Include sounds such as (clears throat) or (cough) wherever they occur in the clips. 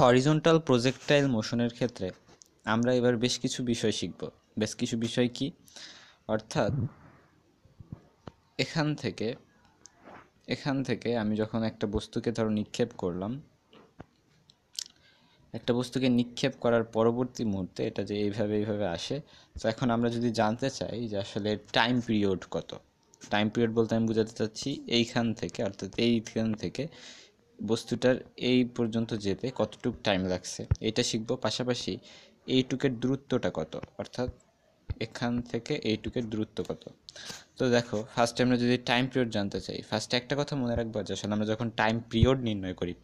horizontal projectile মোশনের ক্ষেত্রে আমরা এবার বেশ কিছু বিষয় শিখব বেশ কিছু বিষয় কি অর্থাৎ এখান থেকে এখান থেকে আমি যখন একটা বস্তুকে ধরো নিক্ষেপ করলাম একটা বস্তুকে নিক্ষেপ করার পরবর্তী মুহূর্তে এটা যে এইভাবে এইভাবে আসে তো এখন আমরা যদি জানতে চাই যে আসলে টাইম পিরিয়ড কত টাইম পিরিয়ড বলতে আমি বোঝাতে চাচ্ছি এইখান থেকে অর্থাৎ এইখান থেকে বস্তুটার এই পর্যন্ত যেতে কতটুক টাইম লাগছে এটা শিখবো পাশাপাশি এইটুকের দূরত্বটা কত অর্থাৎ এখান থেকে এইটুকের দূরত্ব কত তো দেখো ফার্স্টে আমরা যদি টাইম পিরিয়ড জানতে চাই ফার্স্টে একটা কথা মনে রাখবো যে আসলে আমরা যখন টাইম পিরিয়ড নির্ণয় করি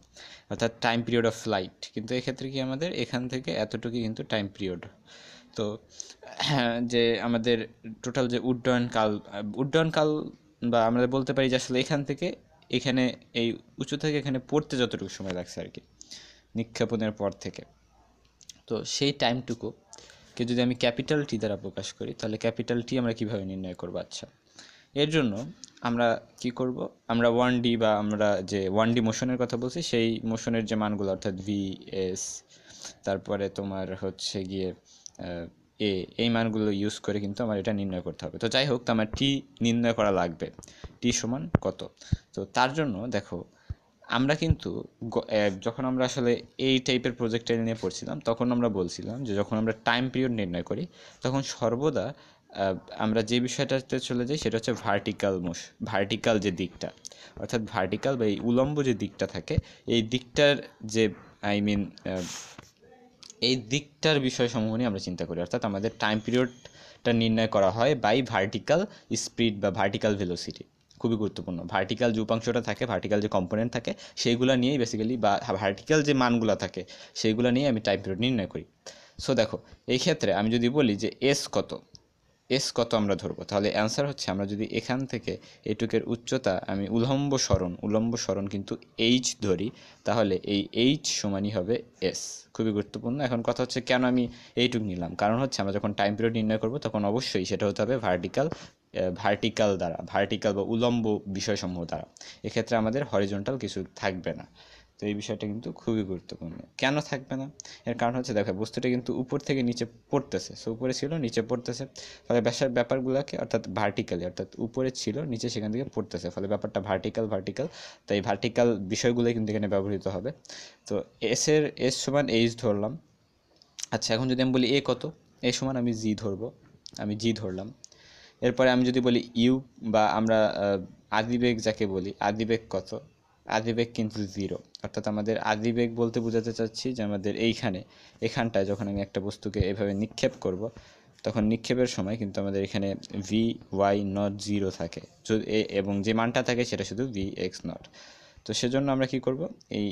অর্থাৎ টাইম পিরিয়ড অফ ফ্লাইট কিন্তু এক্ষেত্রে কি আমাদের এখান থেকে এতটুকুই কিন্তু টাইম পিরিয়ড তো (clears throat) যে আমাদের টোটাল যে উড্ডয়নকাল উড্ডয়নকাল বা আমরা বলতে পারি যে আসলে এখান থেকে এখানে এই উঁচু থেকে এখানে পড়তে যতটুকু সময় লাগছে আর কি নিক্ষেপণের পর থেকে তো সেই টাইমটুকু কে যদি আমি ক্যাপিটাল টি দ্বারা প্রকাশ করি তাহলে ক্যাপিটাল টি আমরা কিভাবে নির্ণয় করবো আচ্ছা এর জন্য আমরা কি করব আমরা ওয়ান ডি বা আমরা যে ওয়ান ডি মোশনের কথা বলছি সেই মোশনের যে মানগুলো অর্থাৎ ভি এস তারপরে তোমার হচ্ছে গিয়ে এ এই মানগুলো ইউজ করে কিন্তু আমার এটা নির্ণয় করতে হবে তো যাই হোক তো আমার টি নির্ণয় করা লাগবে টি সমান কত তো তার জন্য দেখো আমরা কিন্তু যখন আমরা আসলে এই টাইপের প্রজেক্টাইল নিয়ে পড়ছিলাম তখন আমরা বলছিলাম যে যখন আমরা টাইম পিরিয়ড নির্ণয় করি তখন সর্বদা আমরা যে বিষয়টাতে চলে যাই সেটা হচ্ছে ভার্টিক্যাল মোশ ভার্টিক্যাল যে দিকটা অর্থাৎ ভার্টিক্যাল বা এই উলম্ব যে দিকটা থাকে এই দিকটার যে আই মিন এই দিকটার বিষয় সমূহ নিয়ে আমরা চিন্তা করি অর্থাৎ আমাদের টাইম পিরিয়ডটা নির্ণয় করা হয় বাই ভার্টিক্যাল স্পিড বা ভার্টিক্যাল ভেলোসিটি খুবই গুরুত্বপূর্ণ ভার্টিক্যাল যে উপাংশটা থাকে ভার্টিক্যাল যে কম্পোনেন্ট থাকে সেইগুলো নিয়েই বেসিক্যালি বা ভার্টিক্যাল যে মানগুলো থাকে সেইগুলো নিয়ে আমি টাইম পিরিয়ড নির্ণয় করি সো দেখো এই ক্ষেত্রে আমি যদি বলি যে এস কত এস কত আমরা ধরবো তাহলে অ্যান্সার হচ্ছে আমরা যদি এখান থেকে এটুকের উচ্চতা আমি উলম্ব সরণ উলম্ব সরণ কিন্তু এইচ ধরি তাহলে এই এইচ সমানই হবে এস খুবই গুরুত্বপূর্ণ এখন কথা হচ্ছে কেন আমি এইটুক নিলাম কারণ হচ্ছে আমরা যখন টাইম পিরিয়ড নির্ণয় করবো তখন অবশ্যই সেটা হতে হবে ভার্টিক্যাল ভার্টিক্যাল দ্বারা ভার্টিক্যাল বা উলম্ব বিষয়সমূহ দ্বারা এক্ষেত্রে আমাদের হরিজন্টাল কিছু থাকবে না তো এই বিষয়টা কিন্তু খুবই গুরুত্বপূর্ণ কেন থাকবে না এর কারণ হচ্ছে দেখো বস্তুটা কিন্তু উপর থেকে নিচে পড়তেছে সো উপরে ছিল নিচে পড়তেছে ফলে ব্যাসার ব্যাপারগুলোকে অর্থাৎ ভার্টিক্যালি অর্থাৎ উপরে ছিল নিচে সেখান থেকে পড়তেছে ফলে ব্যাপারটা ভার্টিক্যাল ভার্টিক্যাল তাই ভার্টিক্যাল বিষয়গুলোই কিন্তু এখানে ব্যবহৃত হবে তো এসের এস সমান এইচ ধরলাম আচ্ছা এখন যদি আমি বলি এ কত এ সমান আমি জি ধরবো আমি জি ধরলাম এরপরে আমি যদি বলি ইউ বা আমরা আদিবেগ যাকে বলি আদিবেগ কত আদিবেগ কিন্তু জিরো অর্থাৎ আমাদের আদিবেগ বলতে বোঝাতে চাচ্ছি যে আমাদের এইখানে এখানটায় যখন আমি একটা বস্তুকে এভাবে নিক্ষেপ করব তখন নিক্ষেপের সময় কিন্তু আমাদের এখানে ভি ওয়াই নট জিরো থাকে এবং যে মানটা থাকে সেটা শুধু ভি এক্স নট তো সেজন্য আমরা কি করব এই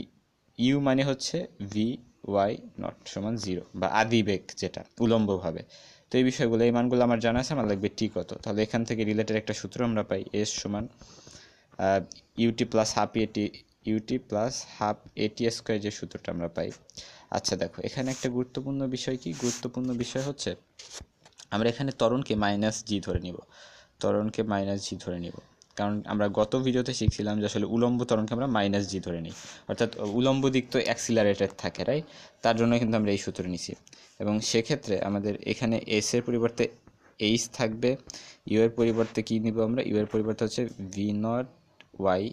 ইউ মানে হচ্ছে ভি ওয়াই নট সমান জিরো বা আদি বেগ যেটা উলম্বভাবে তো এই বিষয়গুলো এই মানগুলো আমার জানা আছে আমার লাগবে টি কত তাহলে এখান থেকে রিলেটেড একটা সূত্র আমরা পাই এস সমান U T plus half A T U T plus half A T square যে সূত্রটা আমরা পাই আচ্ছা দেখো এখানে একটা গুরুত্বপূর্ণ বিষয় কি গুরুত্বপূর্ণ বিষয় হচ্ছে আমরা এখানে তরণকে মাইনাস জি ধরে নিব তরণকে মাইনাস জি ধরে নিব কারণ আমরা গত ভিডিওতে শিখছিলাম যে আসলে উলম্ব তরণকে আমরা মাইনাস জি ধরে নিই অর্থাৎ উলম্ব দিক তো অ্যাক্সিলারেটেড থাকে রাই তার জন্য কিন্তু আমরা এই সূত্র নিছি এবং সেক্ষেত্রে আমাদের এখানে এস এর পরিবর্তে এইচ থাকবে ইউ এর পরিবর্তে কী নিব আমরা ইউ এর পরিবর্তে হচ্ছে ভি নট ওয়াই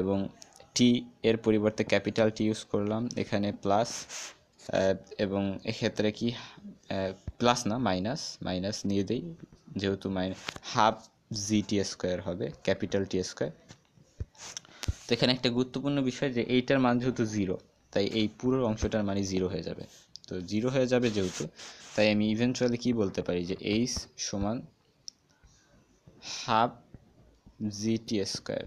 এবং টি এর পরিবর্তে ক্যাপিটাল টি ইউজ করলাম এখানে প্লাস এবং এক্ষেত্রে কি প্লাস না মাইনাস মাইনাস নিয়ে দিই যেহেতু minus half G T square হবে ক্যাপিটাল টি স্কোয়ার তো এখানে একটা গুরুত্বপূর্ণ বিষয় যে এইটার মান যেহেতু জিরো তাই এই পুরো অংশটার মানে জিরো হয়ে যাবে তো জিরো হয়ে যাবে যেহেতু তাই আমি ইভেন্টুয়ালি কি বলতে পারি যে এইচ সমান হাফ জি টি স্কোয়ার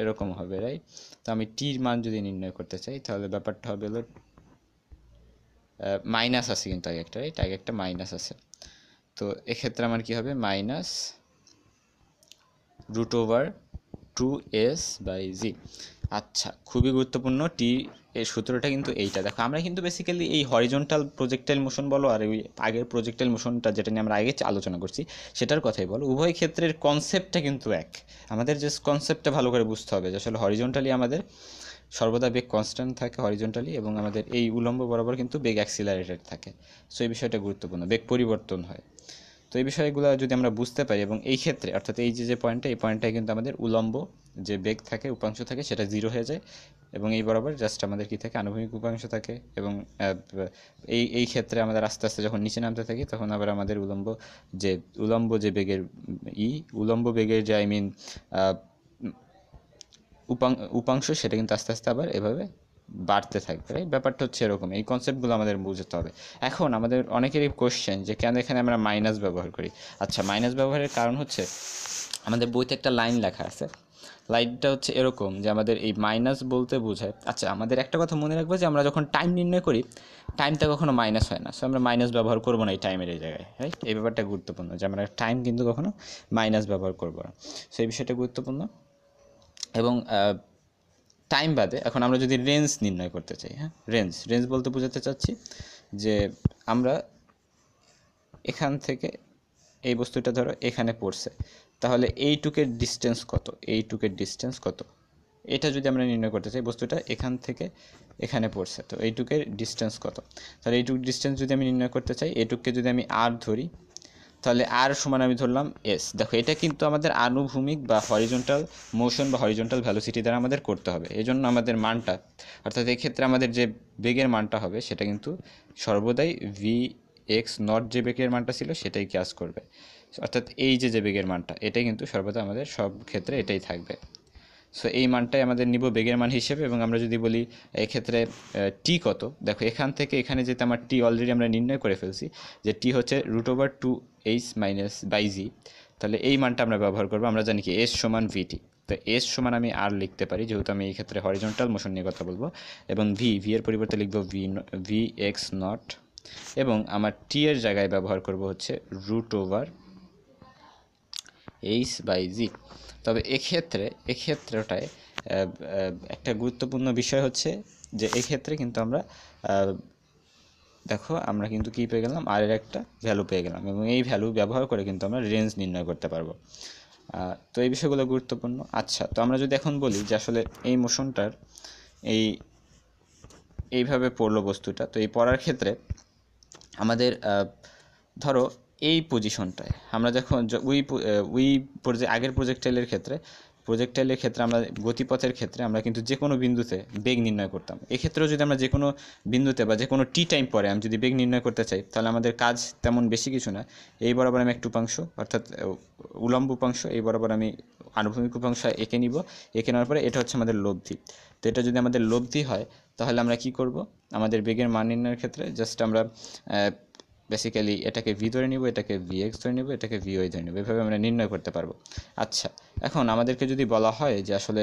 এরকম হবে রাইট তো আমি টির মান যদি নির্ণয় করতে চাই তাহলে ব্যাপারটা হবে হলো মাইনাস আছে কিন্তু আগে একটা রাইট আগে একটা মাইনাস আছে তো এক্ষেত্রে আমার কি হবে minus root over two S by G আচ্ছা খুবই গুরুত্বপূর্ণ টি এর সূত্রটা কিন্তু এইটা দেখো আমরা কিন্তু বেসিক্যালি এই হরিজন্টাল প্রজেক্টাইল মোশন বলো আর ওই আগের প্রজেক্টাইল মোশনটা যেটা নিয়ে আমরা আগে আলোচনা করছি সেটার কথাই বলো উভয় ক্ষেত্রের কনসেপ্টটা কিন্তু এক আমাদের যে কনসেপ্টটা ভালো করে বুঝতে হবে যে আসলে হরিজন্টালি আমাদের সর্বদা বেগ কনস্ট্যান্ট থাকে হরিজন্টালি এবং আমাদের এই উলম্ব বরাবর কিন্তু বেগ অ্যাক্সিলারেটেড থাকে সো এই বিষয়টা গুরুত্বপূর্ণ বেগ পরিবর্তন হয় তো এই বিষয়গুলো যদি আমরা বুঝতে পারি এবং এই ক্ষেত্রে অর্থাৎ এই যে যে পয়েন্টটা এই পয়েন্টটায় কিন্তু আমাদের উলম্ব যে বেগ থাকে উপাংশ থাকে সেটা জিরো হয়ে যায় এবং এই বরাবর জাস্ট আমাদের কী থাকে আনুভূমিক উপাংশ থাকে এবং এই এই ক্ষেত্রে আমাদের আস্তে আস্তে যখন নিচে নামতে থাকি তখন আবার আমাদের উলম্ব যে উলম্ব যে বেগের ই উলম্ব বেগের যে আই মিন উপাং উপাংশ সেটা কিন্তু আস্তে আস্তে আবার এভাবে বাড়তে থাকবে রাইট ব্যাপারটা হচ্ছে এরকম এই কনসেপ্টগুলো আমাদের বুঝতে হবে এখন আমাদের অনেকেরই কোশ্চেন যে কেন এখানে আমরা মাইনাস ব্যবহার করি আচ্ছা মাইনাস ব্যবহারের কারণ হচ্ছে আমাদের বইতে একটা লাইন লেখা আছে লাইনটা হচ্ছে এরকম যে আমাদের এই মাইনাস বলতে বোঝায় আচ্ছা আমাদের একটা কথা মনে রাখবো যে আমরা যখন টাইম নির্ণয় করি টাইমটা কখনো মাইনাস হয় না সো আমরা মাইনাস ব্যবহার করবো না এই টাইমের এই জায়গায় রাইট এই ব্যাপারটা গুরুত্বপূর্ণ যে আমরা টাইম কিন্তু কখনো মাইনাস ব্যবহার করবো না সো এই বিষয়টা গুরুত্বপূর্ণ এবং টাইম বাদে এখন আমরা যদি রেঞ্জ নির্ণয় করতে চাই হ্যাঁ রেঞ্জ রেঞ্জ বলতে বোঝাতে চাচ্ছি যে আমরা এখান থেকে এই বস্তুটা ধরো এখানে পড়ছে তাহলে এইটুকের ডিস্টেন্স কত এইটুকের ডিস্টেন্স কত এটা যদি আমরা নির্ণয় করতে চাই বস্তুটা এখান থেকে এখানে পড়ছে তো এইটুকের ডিস্টেন্স কত তাহলে এইটুক ডিস্টেন্স যদি আমি নির্ণয় করতে চাই এইটুককে যদি আমি আর ধরি তাহলে আর সমান আমি ধরলাম এস দেখো এটা কিন্তু আমাদের আনুভূমিক বা হরিজন্টাল মোশন বা হরিজন্টাল ভ্যালোসিটি দ্বারা আমাদের করতে হবে এই জন্য আমাদের মানটা অর্থাৎ এক্ষেত্রে আমাদের যে বেগের মানটা হবে সেটা কিন্তু সর্বদাই ভি এক্স নট যে বেগের মানটা ছিল সেটাই কাজ করবে অর্থাৎ এই যে যে বেগের মানটা এটাই কিন্তু সর্বদা আমাদের সব ক্ষেত্রে এটাই থাকবে সো এই মানটাই আমাদের নিব বেগের মান হিসেবে এবং আমরা যদি বলি এক্ষেত্রে টি কত দেখো এখান থেকে এখানে যেতে আমার টি অলরেডি আমরা নির্ণয় করে ফেলছি যে টি হচ্ছে root over two H minus by G তাহলে এই মানটা আমরা ব্যবহার করবো আমরা জানি কি এস সমান ভিটি তো এস সমান আমি আর লিখতে পারি যেহেতু আমি এই ক্ষেত্রে হরিজন্টাল মোশন নিয়ে কথা বলবো এবং ভি ভি এর পরিবর্তে লিখবো ভি ভি এক্স নট এবং আমার টি এর জায়গায় ব্যবহার করব হচ্ছে root over H by G তবে এক্ষেত্রে এক্ষেত্রটায় একটা গুরুত্বপূর্ণ বিষয় হচ্ছে যে এক্ষেত্রে কিন্তু আমরা দেখো আমরা কিন্তু কী পেয়ে গেলাম আর একটা ভ্যালু পেয়ে গেলাম এবং এই ভ্যালু ব্যবহার করে কিন্তু আমরা রেঞ্জ নির্ণয় করতে পারবো তো এই বিষয়গুলো গুরুত্বপূর্ণ আচ্ছা তো আমরা যদি এখন বলি যে আসলে এই মোশনটার এই এইভাবে পড়লো বস্তুটা তো এই পড়ার ক্ষেত্রে আমাদের ধরো এই পজিশনটায় আমরা যখন উই উই প্রজে আগের প্রজেক্টাইলের ক্ষেত্রে প্রজেক্টাইলের ক্ষেত্রে আমরা গতিপথের ক্ষেত্রে আমরা কিন্তু যে কোনো বিন্দুতে বেগ নির্ণয় করতাম এক্ষেত্রেও যদি আমরা যে কোনো বিন্দুতে বা যে কোনো টি টাইম পরে আমি যদি বেগ নির্ণয় করতে চাই তাহলে আমাদের কাজ তেমন বেশি কিছু না এই বরাবর আমি একটু উপাংশ অর্থাৎ উলম্ব উপাংশ এই বরাবর আমি আনুভূমিক উপাংশ এঁকে নিব এঁকে নেওয়ার পরে এটা হচ্ছে আমাদের লব্ধি তো এটা যদি আমাদের লব্ধি হয় তাহলে আমরা কি করব আমাদের বেগের মান নির্ণয়ের ক্ষেত্রে জাস্ট আমরা বেসিক্যালি এটাকে ভি ধরে নিব এটাকে ভি এক্স ধরে নিব এটাকে ভি ওয়াই ধরে নিব এভাবে আমরা নির্ণয় করতে পারবো আচ্ছা এখন আমাদেরকে যদি বলা হয় যে আসলে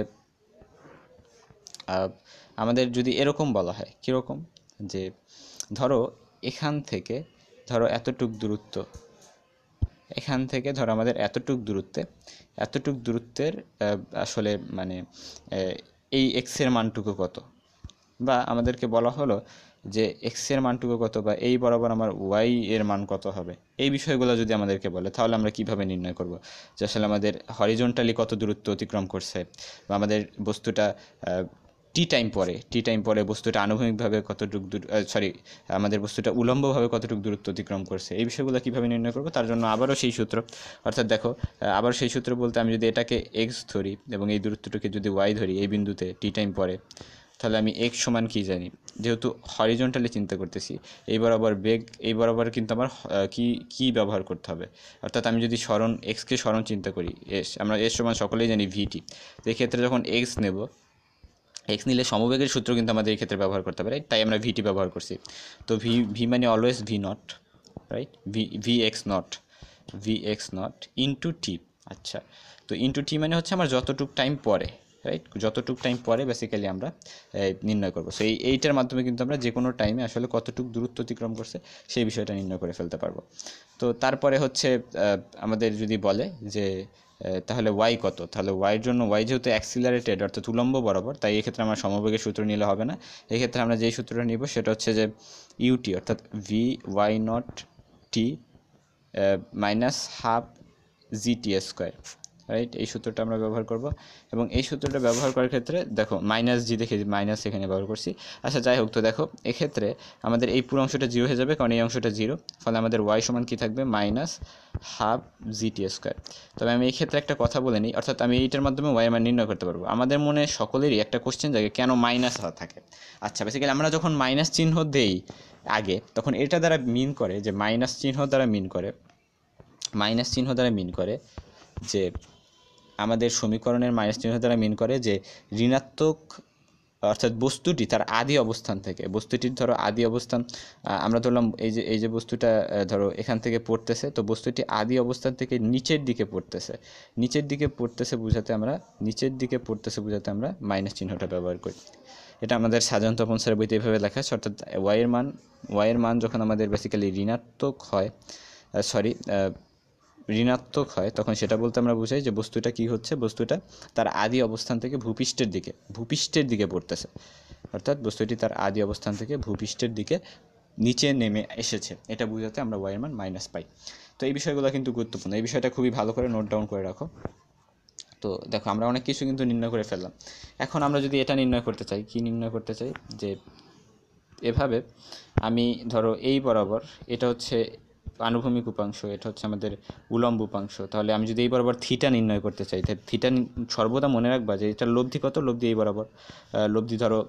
আমাদের যদি এরকম বলা হয় কীরকম যে ধরো এখান থেকে ধরো এতটুক দূরত্ব এখান থেকে ধরো আমাদের এতটুক দূরত্বে এতটুক দূরত্বের আসলে মানে এই এক্সের মানটুকু কত বা আমাদেরকে বলা হলো যে এক্স এর মানটুকু কত বা এই বরাবর আমার ওয়াই এর মান কত হবে এই বিষয়গুলো যদি আমাদেরকে বলে তাহলে আমরা কিভাবে নির্ণয় করব যে আসলে আমাদের হরিজন্টালি কত দূরত্ব অতিক্রম করছে বা আমাদের বস্তুটা টি টাইম পরে টি টাইম পরে বস্তুটা আনুভূমিকভাবে কতটুকু দূর সরি আমাদের বস্তুটা উলম্বভাবে কতটুকু দূরত্ব অতিক্রম করছে এই বিষয়গুলো কীভাবে নির্ণয় করবো তার জন্য আবারও সেই সূত্র অর্থাৎ দেখো আবার সেই সূত্র বলতে আমি যদি এটাকে এক্স ধরি এবং এই দূরত্বটাকে যদি ওয়াই ধরি এই বিন্দুতে টি টাইম পরে তাহলে আমি এক্স সমান কি জানি যেহেতু হরিজন্টালি চিন্তা করতেছি এই বরাবর বেগ এই বরাবর কিন্তু আমার কি কি ব্যবহার করতে হবে অর্থাৎ আমি যদি স্মরণ এক্সকে স্মরণ চিন্তা করি এস আমরা এস সমান সকলেই জানি ভিটি তো এক্ষেত্রে যখন এক্স নেব এক্স নিলে সমবেগের সূত্র কিন্তু আমাদের এই ক্ষেত্রে ব্যবহার করতে হবে রাইট তাই আমরা ভিটি ব্যবহার করছি তো ভি ভি মানে always V naught right V V X naught V X naught into T আচ্ছা তো ইন্টু টি মানে হচ্ছে আমার যতটুক টাইম পরে রাইট যতটুক টাইম পরে বেসিক্যালি আমরা নির্ণয় করবো সো এই এইটার মাধ্যমে কিন্তু আমরা যে কোনো টাইমে আসলে কতটুক দূরত্ব অতিক্রম করছে সেই বিষয়টা নির্ণয় করে ফেলতে পারবো তো তারপরে হচ্ছে আমাদের যদি বলে যে তাহলে ওয়াই কত তাহলে ওয়াইয়ের জন্য ওয়াই যেহেতু অ্যাক্সিলারেটেড অর্থাৎ উলম্ব বরাবর তাই এক্ষেত্রে আমরা সমবেগের সূত্র নিলে হবে না এক্ষেত্রে আমরা যেই সূত্রটা নিব সেটা হচ্ছে যে ইউটি অর্থাৎ V Y naught T minus half G T square right এই সূত্রটা আমরা ব্যবহার করব এবং এই সূত্রটা ব্যবহার করার ক্ষেত্রে দেখো মাইনাস জি দেখে মাইনাস এখানে ব্যবহার করছি আচ্ছা যাই হোক তো দেখো এক্ষেত্রে আমাদের এই পুরো অংশটা জিরো হয়ে যাবে কারণ এই অংশটা জিরো ফলে আমাদের ওয়াই সমান কী থাকবে মাইনাস হাফ জিটি স্কোয়ার তবে আমি এই ক্ষেত্রে একটা কথা বলে নিই অর্থাৎ আমি এইটার মাধ্যমে ওয়াই মান নির্ণয় করতে পারবো আমাদের মনে সকলেরই একটা কোশ্চেন জাগে কেন মাইনাস থাকে আচ্ছা বেসিক্যালি আমরা যখন মাইনাস চিহ্ন দেই আগে তখন এটা দ্বারা মিন করে যে মাইনাস চিহ্ন দ্বারা মিন করে মাইনাস চিহ্ন দ্বারা মিন করে যে আমাদের সমীকরণের মাইনাস চিহ্ন দ্বারা মিন করে যে ঋণাত্মক অর্থাৎ বস্তুটি তার আদি অবস্থান থেকে বস্তুটির ধরো আদি অবস্থান আমরা ধরলাম এই যে এই যে বস্তুটা ধরো এখান থেকে পড়তেছে তো বস্তুটি আদি অবস্থান থেকে নিচের দিকে পড়তেছে নিচের দিকে পড়তেছে বোঝাতে আমরা নিচের দিকে পড়তেছে বোঝাতে আমরা মাইনাস চিহ্নটা ব্যবহার করি এটা আমাদের সাধারণত পঞ্চায়ের বইতে এভাবে লেখা আছে অর্থাৎ ওয়াইয়ের মান ওয়াইয়ের মান যখন আমাদের বেসিক্যালি ঋণাত্মক হয় সরি ঋণাত্মক হয় তখন সেটা বলতে আমরা বুঝাই যে বস্তুটা কি হচ্ছে বস্তুটা তার আদি অবস্থান থেকে ভূপৃষ্ঠের দিকে ভূপৃষ্ঠের দিকে পড়তেছে অর্থাৎ বস্তুটি তার আদি অবস্থান থেকে ভূপৃষ্ঠের দিকে নিচে নেমে এসেছে এটা বোঝাতে আমরা ওয়াইয়ের মান মাইনাস পাই তো এই বিষয়গুলো কিন্তু গুরুত্বপূর্ণ এই বিষয়টা খুবই ভালো করে নোট ডাউন করে রাখো তো দেখো আমরা অনেক কিছু কিন্তু নির্ণয় করে ফেললাম এখন আমরা যদি এটা নির্ণয় করতে চাই কি নির্ণয় করতে চাই যে এভাবে আমি ধরো এই বরাবর এটা হচ্ছে আনুভূমিক উপাংশ এটা হচ্ছে আমাদের উলম্ব উপাংশ তাহলে আমি যদি এই বরাবর থিটা নির্ণয় করতে চাই তাহলে থিটা সর্বদা মনে রাখবা যে এটা লব্ধি কত লব্ধি এই বরাবর লব্ধি ধরো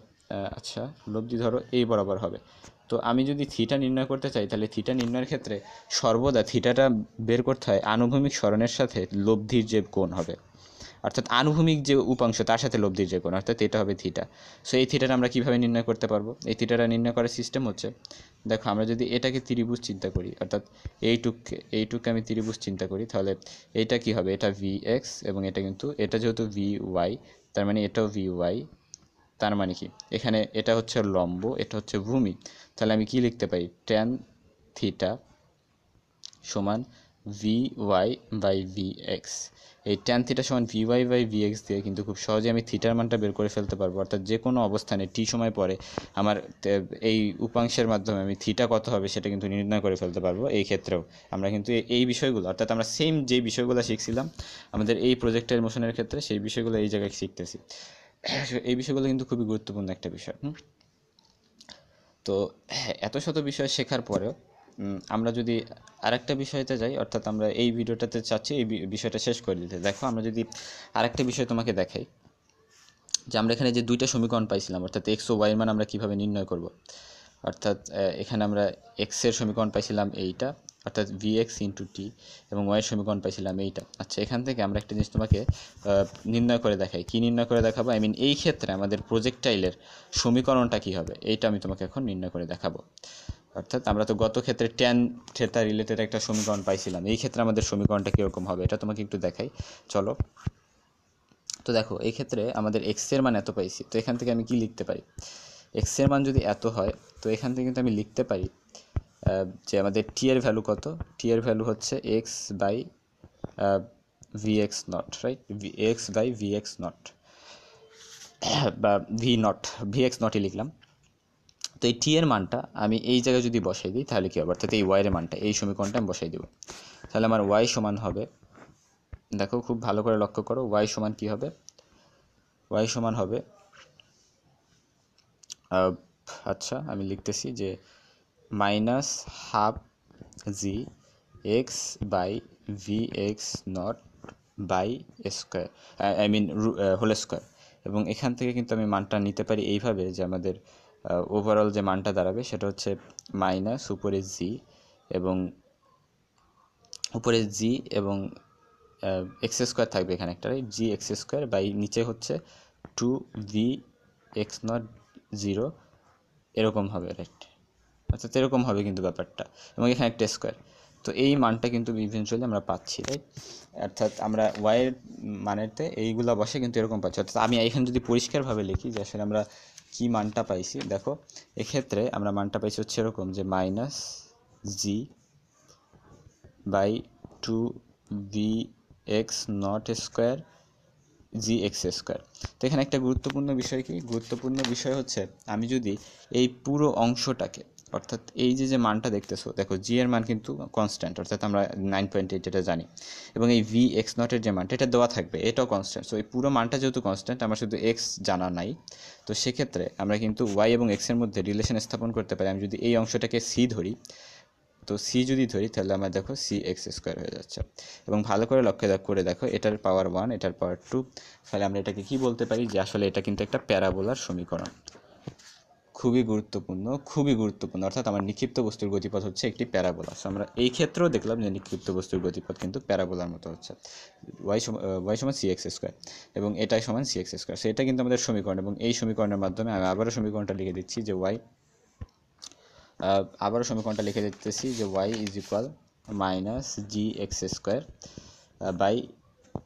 আচ্ছা লব্ধি ধরো এই বরাবর হবে তো আমি যদি থিটা নির্ণয় করতে চাই তাহলে থিটা নির্ণয়ের ক্ষেত্রে সর্বদা থিটাটা বের করতে হয় আনুভূমিক স্মরণের সাথে লব্ধির যে কোণ হবে অর্থাৎ আনুভূমিক যে উপাংশ তার সাথে লব্ধির যে কোণ অর্থাৎ এটা হবে থিটা সো এই থিটাটা আমরা কীভাবে নির্ণয় করতে পারবো এই থিটাটা নির্ণয় করার সিস্টেম হচ্ছে দেখো আমরা যদি এটাকে ত্রিভুজ চিন্তা করি অর্থাৎ এইটুককে এইটুককে আমি ত্রিভুজ চিন্তা করি তাহলে এটা কি হবে এটা ভি এক্স এবং এটা কিন্তু এটা যেহেতু ভি ওয়াই তার মানে এটাও ভি ওয়াই তার মানে কি এখানে এটা হচ্ছে লম্ব এটা হচ্ছে ভূমি তাহলে আমি কি লিখতে পারি ট্যান থিটা সমান V Y by V X এই টেন থিটা সমান V Y Y by V X দিয়ে কিন্তু খুব সহজে আমি থিটার মানটা বের করে ফেলতে পারবো অর্থাৎ যে কোনো অবস্থানে টি সময় পরে আমার এই উপাংশের মাধ্যমে আমি থিটা কত হবে সেটা কিন্তু নির্ণয় করে ফেলতে পারবো এই ক্ষেত্রেও আমরা কিন্তু এই বিষয়গুলো অর্থাৎ আমরা সেম যে বিষয়গুলো শিখছিলাম আমাদের এই প্রজেক্টের মোশনের ক্ষেত্রে সেই বিষয়গুলো এই জায়গায় শিখতেছি এই বিষয়গুলো কিন্তু খুবই গুরুত্বপূর্ণ একটা বিষয় তো এত শত বিষয় শেখার পরেও আমরা যদি আরেকটা বিষয়তে যাই অর্থাৎ আমরা এই ভিডিওটাতে চাচ্ছি এই বিষয়টা শেষ করে দিতে দেখো আমরা যদি আরেকটা বিষয় তোমাকে দেখাই যে আমরা এখানে যে দুইটা সমীকরণ পাইছিলাম অর্থাৎ এক্স ও ওয়াইয়ের মান আমরা কীভাবে নির্ণয় করব অর্থাৎ এখানে আমরা এক্সের সমীকরণ পাইছিলাম এইটা অর্থাৎ ভি এক্স ইন্টু টি এবং ওয়াইয়ের সমীকরণ পাইছিলাম এইটা আচ্ছা এখান থেকে আমরা একটা জিনিস তোমাকে নির্ণয় করে দেখাই কি নির্ণয় করে দেখাবো আই মিন এই ক্ষেত্রে আমাদের প্রজেক্টাইলের সমীকরণটা কী হবে এইটা আমি তোমাকে এখন নির্ণয় করে দেখাবো অর্থাৎ আমরা তো গত ক্ষেত্রে ট্যান থেটা রিলেটেড একটা সমীকরণ পাইছিলাম এই ক্ষেত্রে আমাদের সমীকরণটা কীরকম হবে এটা তোমাকে একটু দেখাই চলো তো দেখো এই ক্ষেত্রে আমাদের এক্সের এর মান এত পাইছি তো এখান থেকে আমি কি লিখতে পারি এক্সের এর মান যদি এত হয় তো এখান থেকে কিন্তু আমি লিখতে পারি যে আমাদের টি এর ভ্যালু কত টি এর ভ্যালু হচ্ছে X by V X naught right V X by V X naught বা ভি নট ভি এক্স নটই লিখলাম তো এই টি এর মানটা আমি এই জায়গায় যদি বসাই দিই তাহলে কী হবে অর্থাৎ এই ওয়াইয়ের মানটা এই সমীকরণটা আমি বসাই দেব তাহলে আমার ওয়াই সমান হবে দেখো খুব ভালো করে লক্ষ্য করো ওয়াই সমান কী হবে ওয়াই সমান হবে আচ্ছা আমি লিখতেছি যে minus half G X by V X naught by square I mean whole square এবং এখান থেকে কিন্তু আমি মানটা নিতে পারি এইভাবে যে আমাদের ওভারঅল যে মানটা দাঁড়াবে সেটা হচ্ছে মাইনাস উপরে জি এবং উপরে জি এবং এক্স স্কোয়ার থাকবে এখানে একটা জি এক্স স্কোয়ার বাই নিচে হচ্ছে two V X naught zero এরকম হবে রাইট আচ্ছা, অর্থাৎ এরকম হবে কিন্তু ব্যাপারটা এবং এখানে একটা স্কোয়ার তো এই মানটা কিন্তু ইভেনচুয়ালি আমরা পাচ্ছি রাইট অর্থাৎ আমরা ওয়াইয়ের মানেতে এইগুলো বসে কিন্তু এরকম পাচ্ছি অর্থাৎ আমি এখানে যদি পরিষ্কারভাবে লিখি যে আসলে আমরা কি মানটা পাইছি দেখো এক্ষেত্রে আমরা মানটা পাইছি হচ্ছে এরকম যে minus G by two B X naught square G X square তো এখানে একটা গুরুত্বপূর্ণ বিষয় কি গুরুত্বপূর্ণ বিষয় হচ্ছে আমি যদি এই পুরো অংশটাকে অর্থাৎ এই যে যে মানটা দেখতেছো দেখো জি এর মান কিন্তু কনস্ট্যান্ট অর্থাৎ আমরা নাইন পয়েন্ট এইট এটা জানি এবং এই ভি এক্স নটের যে মানটা এটা দেওয়া থাকবে এটাও কনস্ট্যান্ট সো এই পুরো মানটা যেহেতু কনস্ট্যান্ট আমার শুধু এক্স জানা নাই তো সেক্ষেত্রে আমরা কিন্তু ওয়াই এবং এক্সের মধ্যে রিলেশন স্থাপন করতে পারি আমি যদি এই অংশটাকে সি ধরি তো সি যদি ধরি তাহলে আমরা দেখো সি এক্স স্কোয়ার হয়ে যাচ্ছে এবং ভালো করে লক্ষ্য করে দেখো এটার পাওয়ার ওয়ান এটার পাওয়ার টু তাহলে আমরা এটাকে কি বলতে পারি যে আসলে এটা কিন্তু একটা প্যারাবোলার সমীকরণ খুবই গুরুত্বপূর্ণ খুবই গুরুত্বপূর্ণ অর্থাৎ আমার নিক্ষিপ্ত বস্তুর গতিপথ হচ্ছে একটি প্যারাবোলা সো আমরা এই ক্ষেত্রেও দেখলাম যে নিক্ষিপ্ত বস্তুর গতিপথ কিন্তু প্যারাবোলার মতো হচ্ছে ওয়াই ওয়াই সমান সি এক্স স্কোয়ার এবং এটাই সমান সি এক্স স্কোয়ার সো এটা কিন্তু আমাদের সমীকরণ এবং এই সমীকরণের মাধ্যমে আমি আবারও সমীকরণটা লিখে দিচ্ছি যে ওয়াই আবারও সমীকরণটা লিখে দিতেছি যে Y is equal minus G X square by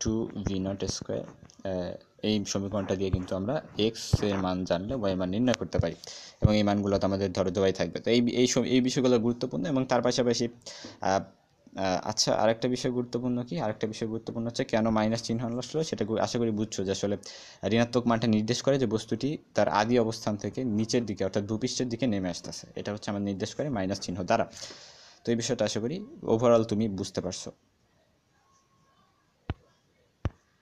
two V naught square এই সমীকরণটা দিয়ে কিন্তু আমরা এক্স এর মান জানলে ওয়াই মান নির্ণয় করতে পারি এবং এই মানগুলো তো আমাদের ধরে দেওয়াই থাকবে তো এই এই এই বিষয়গুলো গুরুত্বপূর্ণ এবং তার পাশাপাশি আচ্ছা আরেকটা বিষয় গুরুত্বপূর্ণ কি আরেকটা বিষয় গুরুত্বপূর্ণ হচ্ছে কেন মাইনাস চিহ্ন আসলো সেটা আশা করি বুঝছো যে আসলে ঋণাত্মক মানটা নির্দেশ করে যে বস্তুটি তার আদি অবস্থান থেকে নিচের দিকে অর্থাৎ ভূপৃষ্ঠের দিকে নেমে আসতেছে এটা হচ্ছে আমার নির্দেশ করে মাইনাস চিহ্ন দ্বারা তো এই বিষয়টা আশা করি ওভারঅল তুমি বুঝতে পারছো